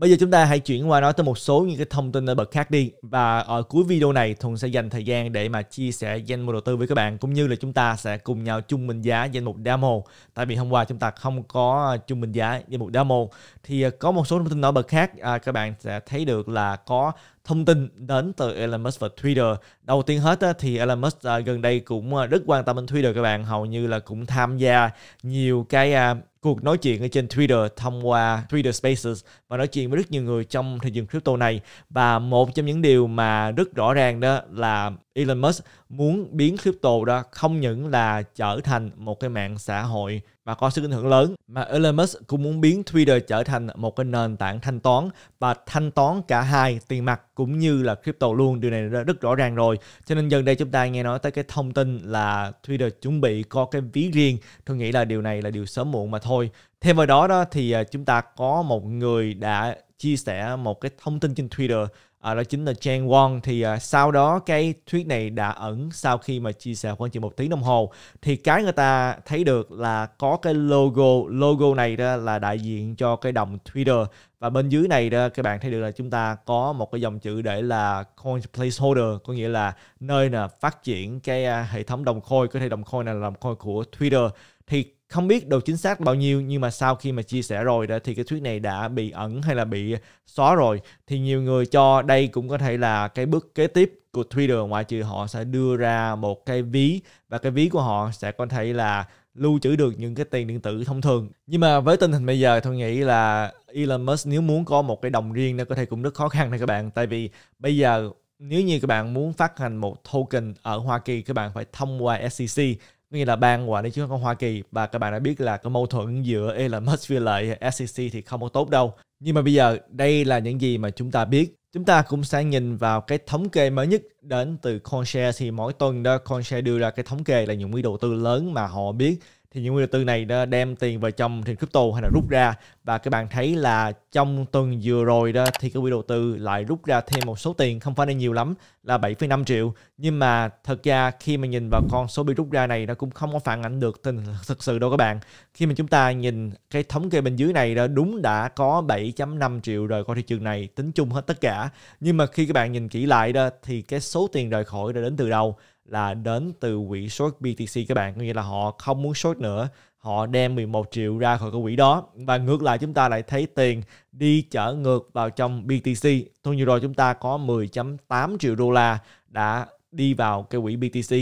Bây giờ chúng ta hãy chuyển qua nói tới một số những cái thông tin nổi bật khác đi và ở cuối video này Thuận sẽ dành thời gian để mà chia sẻ danh mục đầu tư với các bạn cũng như là chúng ta sẽ cùng nhau chung mệnh giá danh mục demo tại vì hôm qua chúng ta không có ờ, chung mệnh giá danh mục demo thì ờ, có một số thông tin nổi bật khác à, các bạn sẽ thấy được là có thông tin đến từ Elon Musk và Twitter. Đầu tiên hết thì Elon Musk ờ, gần đây cũng rất quan tâm đến Twitter các bạn, hầu như là cũng tham gia nhiều cái à, cuộc nói chuyện ở trên Twitter thông qua Twitter Spaces và nói chuyện với rất nhiều người trong thị trường crypto này và một trong những điều mà rất rõ ràng đó là Elon Musk muốn biến crypto đó không những là trở thành một cái mạng xã hội và có sức ảnh hưởng lớn mà Elon Musk cũng muốn biến Twitter trở thành một cái nền tảng thanh toán và thanh toán cả hai tiền mặt cũng như là crypto luôn điều này rất rõ ràng rồi cho nên gần đây chúng ta nghe nói tới cái thông tin là Twitter chuẩn bị có cái ví riêng tôi nghĩ là điều này là điều sớm muộn mà thôi thêm vào đó đó thì à, chúng ta có một người đã chia sẻ một cái thông tin trên Twitter à, đó chính là Chen Wong thì à, sau đó cái thuyết này đã ẩn sau khi mà chia sẻ khoảng chừng một tiếng đồng hồ thì cái người ta thấy được là có cái logo logo này đó là đại diện cho cái đồng Twitter và bên dưới này đó các bạn thấy được là chúng ta có một cái dòng chữ để là coin placeholder có nghĩa là nơi là phát triển cái à, hệ thống đồng coin có thể đồng coin này là đồng coin của Twitter thì không biết độ chính xác bao nhiêu nhưng mà sau khi mà chia sẻ rồi đó thì cái thuyết này đã bị ẩn hay là bị xóa rồi thì nhiều người cho đây cũng có thể là cái bước kế tiếp của Twitter ngoại trừ họ sẽ đưa ra một cái ví và cái ví của họ sẽ có thể là lưu trữ được những cái tiền điện tử thông thường nhưng mà với tình hình bây giờ tôi nghĩ là Elon Musk nếu muốn có một cái đồng riêng nó có thể cũng rất khó khăn này các bạn tại vì bây giờ nếu như các bạn muốn phát hành một token ở Hoa Kỳ các bạn phải thông qua SEC nghĩa là ban quản lý chứng khoán Hoa Kỳ và các bạn đã biết là cái mâu thuẫn giữa Elon Musk với lại SEC thì không có tốt đâu. Nhưng mà bây giờ đây là những gì mà chúng ta biết. Chúng ta cũng sẽ nhìn vào cái thống kê mới nhất đến từ CoinShares thì mỗi tuần đó CoinShares đưa ra cái thống kê là những quỹ đầu tư lớn mà họ biết thì những người đầu tư này đã đem tiền vào trong trên crypto hay là rút ra và các bạn thấy là trong tuần vừa rồi đó thì các quỹ đầu tư lại rút ra thêm một số tiền không phải là nhiều lắm là 7,5 triệu nhưng mà thật ra khi mà nhìn vào con số bị rút ra này nó cũng không có phản ảnh được tình thực sự đâu các bạn khi mà chúng ta nhìn cái thống kê bên dưới này đó đúng đã có 7.5 triệu rồi coi thị trường này tính chung hết tất cả nhưng mà khi các bạn nhìn kỹ lại đó thì cái số tiền rời khỏi đã đến từ đâu là đến từ quỹ short BTC các bạn nghĩa là họ không muốn short nữa họ đem 11 triệu ra khỏi cái quỹ đó và ngược lại chúng ta lại thấy tiền đi trở ngược vào trong BTC tuần vừa rồi chúng ta có 10.8 triệu đô la đã đi vào cái quỹ BTC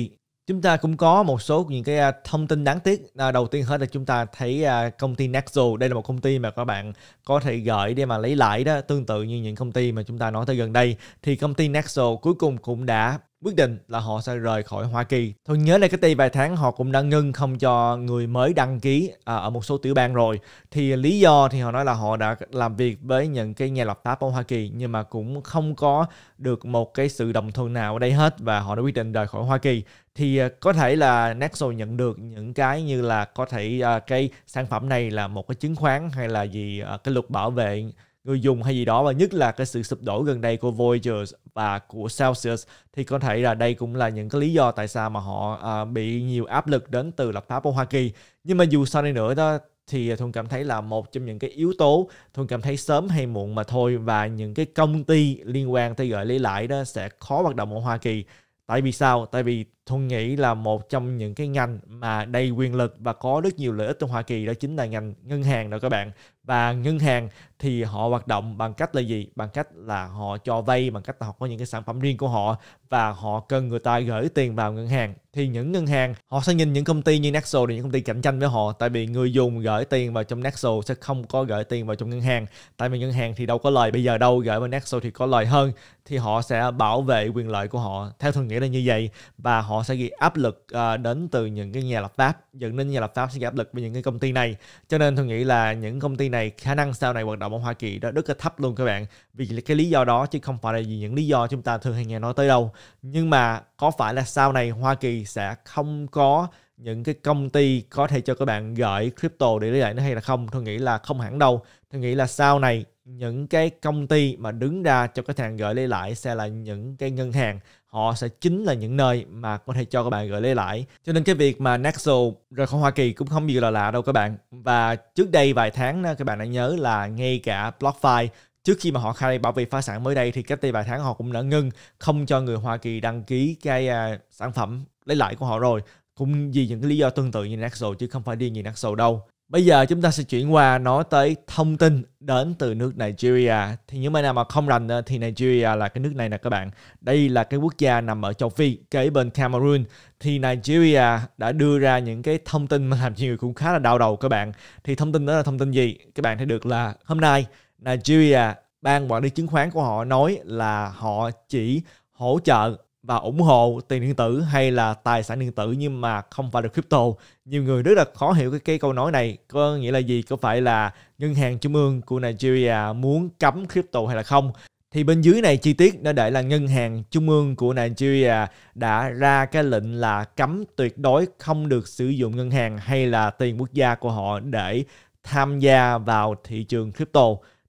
chúng ta cũng có một số những cái à, thông tin đáng tiếc à, đầu tiên hết là chúng ta thấy à, công ty Nexo đây là một công ty mà các bạn có thể gửi để mà lấy lãi đó tương tự như những công ty mà chúng ta nói tới gần đây thì công ty Nexo cuối cùng cũng đã quyết định là họ sẽ rời khỏi Hoa Kỳ. Thôi nhớ là cái tây vài tháng họ cũng đã ngưng không cho người mới đăng ký à, ở một số tiểu bang rồi. Thì lý do thì họ nói là họ đã làm việc với những cái nhà lập pháp ở Hoa Kỳ nhưng mà cũng không có được một cái sự đồng thuận nào ở đây hết và họ đã quyết định rời khỏi Hoa Kỳ. Thì à, có thể là Nexo nhận được những cái như là có thể à, cái sản phẩm này là một cái chứng khoán hay là gì à, cái luật bảo vệ người dùng hay gì đó và nhất là cái sự sụp đổ gần đây của Voyager và của Celsius thì có thể là đây cũng là những cái lý do tại sao mà họ à, bị nhiều áp lực đến từ lập pháp của Hoa Kỳ nhưng mà dù sau này nữa đó thì thuần cảm thấy là một trong những cái yếu tố thuần cảm thấy sớm hay muộn mà thôi và những cái công ty liên quan tới gợi lấy lại đó sẽ khó hoạt động ở Hoa Kỳ tại vì sao tại vì Thuận nghĩ là một trong những cái ngành mà đầy quyền lực và có rất nhiều lợi ích trong Hoa Kỳ đó chính là ngành ngân hàng đó các bạn. Và ngân hàng thì họ hoạt động bằng cách là gì? Bằng cách là họ cho vay, bằng cách là họ có những cái sản phẩm riêng của họ và họ cần người ta gửi tiền vào ngân hàng. Thì những ngân hàng họ sẽ nhìn những công ty như Naxo để những công ty cạnh tranh với họ tại vì người dùng gửi tiền vào trong Naxo sẽ không có gửi tiền vào trong ngân hàng. Tại vì ngân hàng thì đâu có lời bây giờ đâu, gửi vào Naxo thì có lời hơn thì họ sẽ bảo vệ quyền lợi của họ. Theo thường nghĩa là như vậy và họ sẽ gây áp lực à, đến từ những cái nhà lập pháp dẫn đến nhà lập pháp sẽ gây áp lực với những cái công ty này cho nên tôi nghĩ là những công ty này khả năng sau này hoạt động ở Hoa Kỳ đó rất là thấp luôn các bạn vì cái lý do đó chứ không phải là vì những lý do chúng ta thường hay nghe nói tới đâu nhưng mà có phải là sau này Hoa Kỳ sẽ không có những cái công ty có thể cho các bạn gửi crypto để lấy lại nó hay là không tôi nghĩ là không hẳn đâu tôi nghĩ là sau này những cái công ty mà đứng ra cho khách hàng gửi lấy lại sẽ là những cái ngân hàng họ sẽ chính là những nơi mà có thể cho các bạn gửi lấy lại cho nên cái việc mà Nexo rời khỏi Hoa Kỳ cũng không gì là lạ đâu các bạn và trước đây vài tháng đó, các bạn đã nhớ là ngay cả BlockFi trước khi mà họ khai bảo vệ phá sản mới đây thì cách đây vài tháng họ cũng đã ngưng không cho người Hoa Kỳ đăng ký cái uh, sản phẩm lấy lại của họ rồi cũng vì những cái lý do tương tự như Nexo chứ không phải đi như Nexo đâu Bây giờ chúng ta sẽ chuyển qua nói tới thông tin đến từ nước Nigeria. Thì những bạn nào mà không rành ờ, thì Nigeria là cái nước này nè các bạn. Đây là cái quốc gia nằm ở châu Phi, kế bên Cameroon. Thì Nigeria đã đưa ra những cái thông tin mà làm cho người cũng khá là đau đầu các bạn. Thì thông tin đó là thông tin gì? Các bạn thấy được là hôm nay Nigeria, ban quản lý chứng khoán của họ nói là họ chỉ hỗ trợ và ủng hộ tiền điện tử hay là tài sản điện tử nhưng mà không phải là crypto. Nhiều người rất là khó hiểu cái, cái câu nói này có nghĩa là gì, có phải là ngân hàng trung ương của Nigeria muốn cấm crypto hay là không? Thì bên dưới này chi tiết nó để là ngân hàng trung ương của Nigeria đã ra cái lệnh là cấm tuyệt đối không được sử dụng ngân hàng hay là tiền quốc gia của họ để tham gia vào thị trường crypto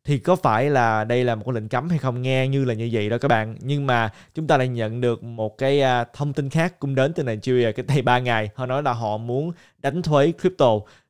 thì có phải là đây là một lệnh cấm hay không nghe như là như vậy đó các bạn nhưng mà chúng ta lại nhận được một cái à, thông tin khác cũng đến từ Nigeria cái thầy ba ngày họ nói là họ muốn đánh thuế crypto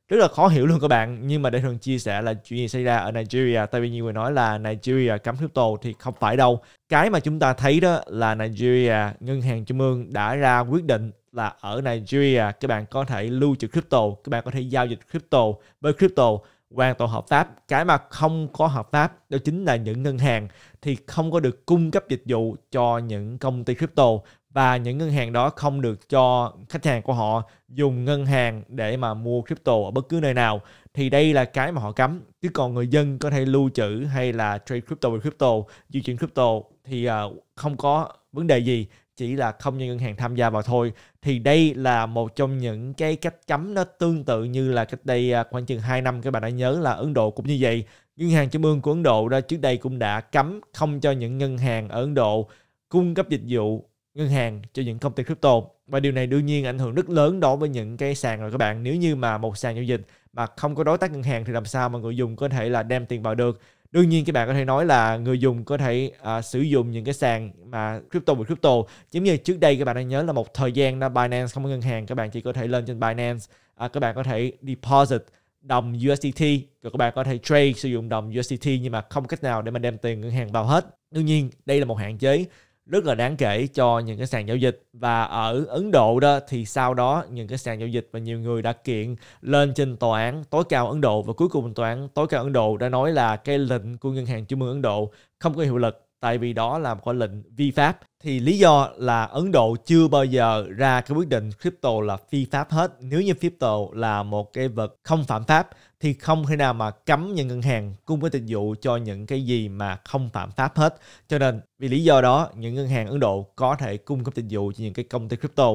rất là khó hiểu luôn các bạn nhưng mà để thường chia sẻ là chuyện gì xảy ra ở Nigeria tại vì nhiều người nói là Nigeria cấm crypto thì không phải đâu cái mà chúng ta thấy đó là Nigeria ngân hàng trung ương đã ra quyết định là ở Nigeria các bạn có thể lưu trữ crypto các bạn có thể giao dịch crypto với crypto hoàn toàn hợp pháp cái mà không có hợp pháp đó chính là những ngân hàng thì không có được cung cấp dịch vụ cho những công ty crypto và những ngân hàng đó không được cho khách hàng của họ dùng ngân hàng để mà mua crypto ở bất cứ nơi nào thì đây là cái mà họ cấm chứ còn người dân có thể lưu trữ hay là trade crypto với crypto di chuyển crypto thì à, không có vấn đề gì chỉ là không như ngân hàng tham gia vào thôi thì đây là một trong những cái cách cấm nó tương tự như là cách đây à, khoảng chừng 2 năm các bạn đã nhớ là Ấn Độ cũng như vậy ngân hàng trung ương của Ấn Độ ra trước đây cũng đã cấm không cho những ngân hàng ở Ấn Độ cung cấp dịch vụ ngân hàng cho những công ty crypto và điều này đương nhiên ảnh hưởng rất lớn đối với những cái sàn rồi các bạn nếu như mà một sàn giao dịch mà không có đối tác ngân hàng thì làm sao mà người dùng có thể là đem tiền vào được đương nhiên các bạn có thể nói là người dùng có thể uh, sử dụng những cái sàn mà crypto và crypto giống như trước đây các bạn đã nhớ là một thời gian là Binance không có ngân hàng các bạn chỉ có thể lên trên Binance uh, các bạn có thể deposit đồng USDT rồi các bạn có thể trade sử dụng đồng USDT nhưng mà không cách nào để mà đem tiền ngân hàng vào hết đương nhiên đây là một hạn chế rất là đáng kể cho những cái sàn giao dịch và ở Ấn Độ đó thì sau đó những cái sàn giao dịch và nhiều người đã kiện lên trên tòa án tối cao Ấn Độ và cuối cùng tòa án tối cao Ấn Độ đã nói là cái lệnh của ngân hàng trung ương Ấn Độ không có hiệu lực tại vì đó là một cái lệnh vi pháp thì lý do là Ấn Độ chưa bao giờ ra cái quyết định crypto là phi pháp hết. Nếu như crypto là một cái vật không phạm pháp thì không thể nào mà cấm những ngân hàng cung cấp dịch vụ cho những cái gì mà không phạm pháp hết. Cho nên vì lý do đó những ngân hàng Ấn Độ có thể cung cấp dịch vụ cho những cái công ty crypto.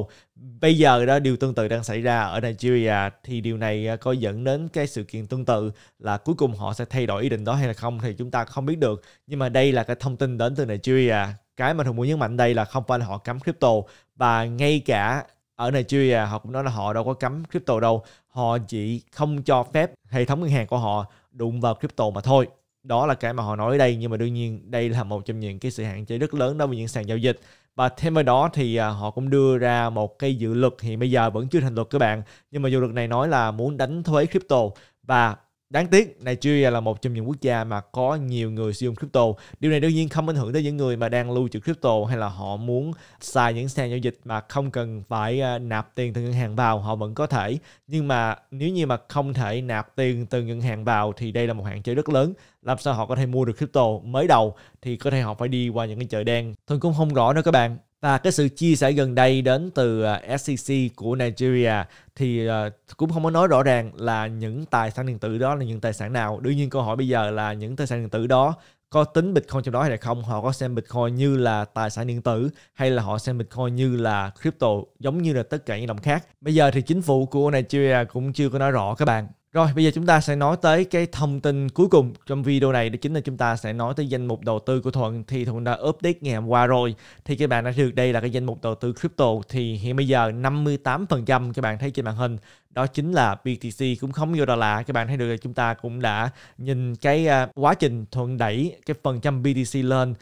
Bây giờ đó điều tương tự đang xảy ra ở Nigeria thì điều này à, có dẫn đến cái sự kiện tương tự là cuối cùng họ sẽ thay đổi ý định đó hay là không thì chúng ta không biết được. Nhưng mà đây là cái thông tin đến từ Nigeria cái mà thường muốn nhấn mạnh đây là không phải là họ cấm crypto và ngay cả ở Nigeria họ cũng nói là họ đâu có cấm crypto đâu họ chỉ không cho phép hệ thống ngân hàng của họ đụng vào crypto mà thôi đó là cái mà họ nói ở đây nhưng mà đương nhiên đây là một trong những cái sự hạn chế rất lớn đối với những sàn giao dịch và thêm vào đó thì à, họ cũng đưa ra một cái dự luật hiện bây giờ vẫn chưa thành luật các bạn nhưng mà dự luật này nói là muốn đánh thuế crypto và Đáng tiếc, Nigeria là một trong những quốc gia mà có nhiều người sử dụng crypto. Điều này đương nhiên không ảnh hưởng tới những người mà đang lưu trữ crypto hay là họ muốn xài những sàn giao dịch mà không cần phải à, nạp tiền từ ngân hàng vào, họ vẫn có thể. Nhưng mà nếu như mà không thể nạp tiền từ ngân hàng vào thì đây là một hạn chế rất lớn. Làm sao họ có thể mua được crypto mới đầu thì có thể họ phải đi qua những cái chợ đen. Tôi cũng không rõ nữa các bạn. Và cái sự chia sẻ gần đây đến từ à, SEC của Nigeria thì à, cũng không có nói rõ ràng là những tài sản điện tử đó là những tài sản nào. Đương nhiên câu hỏi bây giờ là những tài sản điện tử đó có tính Bitcoin trong đó hay là không, họ có xem Bitcoin như là tài sản điện tử hay là họ xem Bitcoin như là crypto giống như là tất cả những đồng khác. Bây giờ thì chính phủ của Nigeria cũng chưa có nói rõ các bạn rồi bây giờ chúng ta sẽ nói tới cái thông tin cuối cùng trong video này đó chính là chúng ta sẽ nói tới danh mục đầu tư của Thuận thì Thuận đã update ngày hôm qua rồi thì các bạn đã được đây là cái danh mục đầu tư crypto thì hiện bây giờ 58% các bạn thấy trên màn hình đó chính là BTC cũng không vô là lạ các bạn thấy được là chúng ta cũng đã nhìn cái à, quá trình Thuận đẩy cái phần trăm BTC lên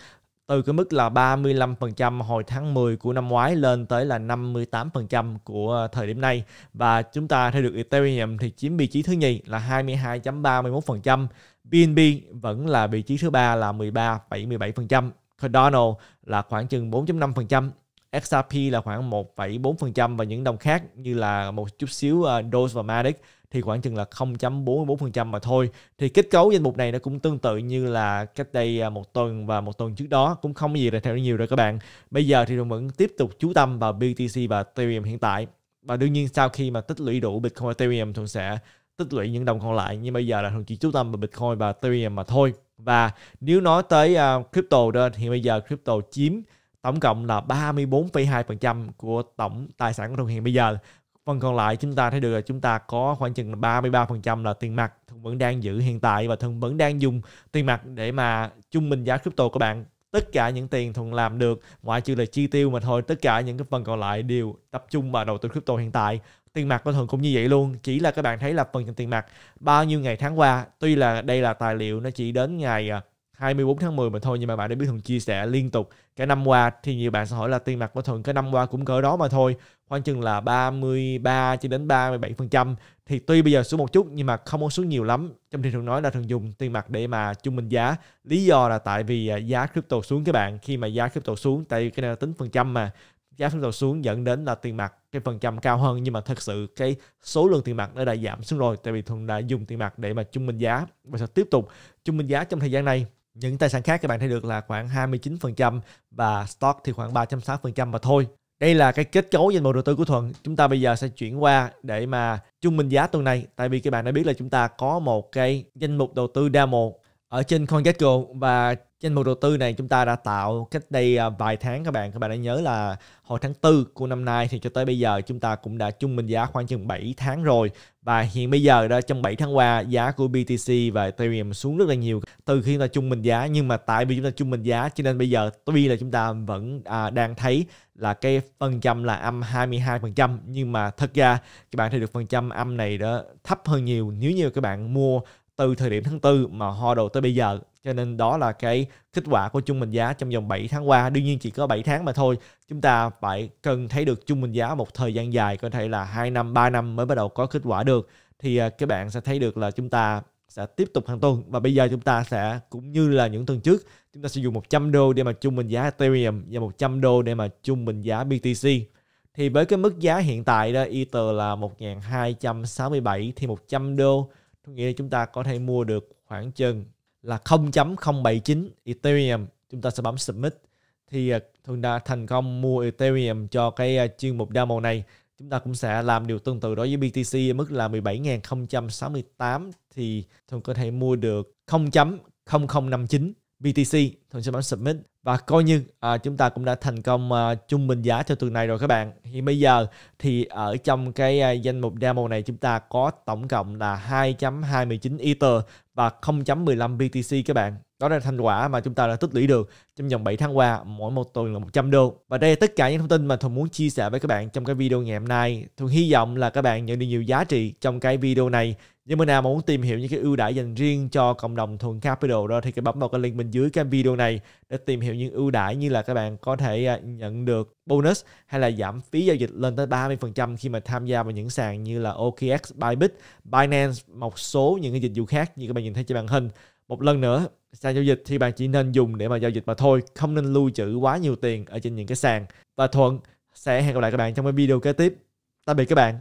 từ cái mức là 35% hồi tháng 10 của năm ngoái lên tới là 58% của thời điểm này và chúng ta thấy được Ethereum thì chiếm vị trí thứ nhì là 22.31%, BNB vẫn là vị trí thứ ba là 13,17%, Cardano là khoảng chừng 4.5%, XRP là khoảng 1,4% và những đồng khác như là một chút xíu ờ, Doge và Matic thì khoảng chừng là 0.44% mà thôi. Thì kết cấu danh mục này nó cũng tương tự như là cách đây à, một tuần và một tuần trước đó cũng không gì là theo nhiều rồi các bạn. Bây giờ thì vẫn tiếp tục chú tâm vào BTC và Ethereum hiện tại. Và đương nhiên sau khi mà tích lũy đủ Bitcoin và Ethereum thường sẽ tích lũy những đồng còn lại nhưng bây giờ là thường chỉ chú tâm vào Bitcoin và Ethereum mà thôi. Và nếu nói tới uh, crypto đó thì bây giờ crypto chiếm tổng cộng là 34,2% của tổng tài sản của đồng hiện bây giờ phần còn lại chúng ta thấy được là chúng ta có khoảng chừng 33% là tiền mặt Thuận vẫn đang giữ hiện tại và Thuận vẫn đang dùng tiền mặt để mà trung bình giá crypto của bạn tất cả những tiền thuận làm được ngoại trừ là chi tiêu mà thôi tất cả những cái phần còn lại đều tập trung vào đầu tư crypto hiện tại tiền mặt của thuận cũng như vậy luôn chỉ là các bạn thấy là phần tiền mặt bao nhiêu ngày tháng qua tuy là đây là tài liệu nó chỉ đến ngày à, 24 tháng 10 mà thôi nhưng mà bạn đã biết thường chia sẻ liên tục cả năm qua thì nhiều bạn sẽ hỏi là tiền mặt của thường cái năm qua cũng cỡ đó mà thôi khoảng chừng là 33 cho đến 37 phần trăm thì tuy bây giờ xuống một chút nhưng mà không có xuống nhiều lắm trong khi Thuần nói là thường dùng tiền mặt để mà chung bình giá lý do là tại vì à, giá crypto xuống các bạn khi mà giá crypto xuống tại vì cái này là tính phần trăm mà giá crypto xuống dẫn đến là tiền mặt cái phần trăm cao hơn nhưng mà thật sự cái số lượng tiền mặt nó đã giảm xuống rồi tại vì thường đã dùng tiền mặt để mà chung bình giá và sẽ tiếp tục chung bình giá trong thời gian này những tài sản khác các bạn thấy được là khoảng 29% và stock thì khoảng 3.6% mà thôi. Đây là cái kết cấu danh mục đầu tư của Thuận. Chúng ta bây giờ sẽ chuyển qua để mà trung bình giá tuần này. Tại vì các bạn đã biết là chúng ta có một cái danh mục đầu tư đa mục ở trên CoinGecko và danh mục đầu tư này chúng ta đã tạo cách đây à, vài tháng các bạn các bạn đã nhớ là hồi tháng 4 của năm nay thì cho tới bây giờ chúng ta cũng đã trung bình giá khoảng chừng 7 tháng rồi và hiện bây giờ đó trong 7 tháng qua giá của BTC và Ethereum xuống rất là nhiều từ khi chúng ta trung bình giá nhưng mà tại vì chúng ta trung bình giá cho nên bây giờ tuy là chúng ta vẫn à, đang thấy là cái phần trăm là âm 22% nhưng mà thật ra các bạn thấy được phần trăm âm này đó thấp hơn nhiều nếu như các bạn mua từ thời điểm tháng 4 mà ho đầu tới bây giờ cho nên đó là cái kết quả của trung bình giá trong vòng 7 tháng qua đương nhiên chỉ có 7 tháng mà thôi chúng ta phải cần thấy được trung bình giá một thời gian dài có thể là 2 năm 3 năm mới bắt đầu có kết quả được thì à, các bạn sẽ thấy được là chúng ta sẽ tiếp tục hàng tuần và bây giờ chúng ta sẽ cũng như là những tuần trước chúng ta sẽ dùng 100 đô để mà trung bình giá Ethereum và 100 đô để mà trung bình giá BTC thì với cái mức giá hiện tại đó Ether là 1267 thì 100 đô tôi nghĩ là chúng ta có thể mua được khoảng chừng là 0.079 Ethereum chúng ta sẽ bấm submit thì à, thường đã thành công mua Ethereum cho cái à, chuyên mục demo này chúng ta cũng sẽ làm điều tương tự đối với BTC mức là 17.068 thì thường có thể mua được 0.0059 BTC thường sẽ bấm submit và coi như à, chúng ta cũng đã thành công à, trung bình giá cho tuần này rồi các bạn. Hiện bây giờ thì ở trong cái à, danh mục demo này chúng ta có tổng cộng là 2.29 Ether và 0.15 BTC các bạn. Đó là thành quả mà chúng ta đã tích lũy được trong vòng 7 tháng qua, mỗi một tuần là 100 đô. Và đây là tất cả những thông tin mà Thuần muốn chia sẻ với các bạn trong cái video ngày hôm nay. Thuần hy vọng là các bạn nhận được nhiều giá trị trong cái video này. Nhưng mà nào mà muốn tìm hiểu những cái ưu đãi dành riêng cho cộng đồng thuần capital đó thì cái bấm vào cái link bên dưới cái video này để tìm hiểu những ưu đãi như là các bạn có thể à, nhận được bonus hay là giảm phí giao dịch lên tới 30% khi mà tham gia vào những sàn như là OKX, Bybit, Binance, một số những cái dịch vụ khác như các bạn nhìn thấy trên màn hình. Một lần nữa, sàn giao dịch thì bạn chỉ nên dùng để mà giao dịch mà thôi, không nên lưu trữ quá nhiều tiền ở trên những cái sàn. Và Thuận sẽ hẹn gặp lại các bạn trong cái video kế tiếp. Tạm biệt các bạn.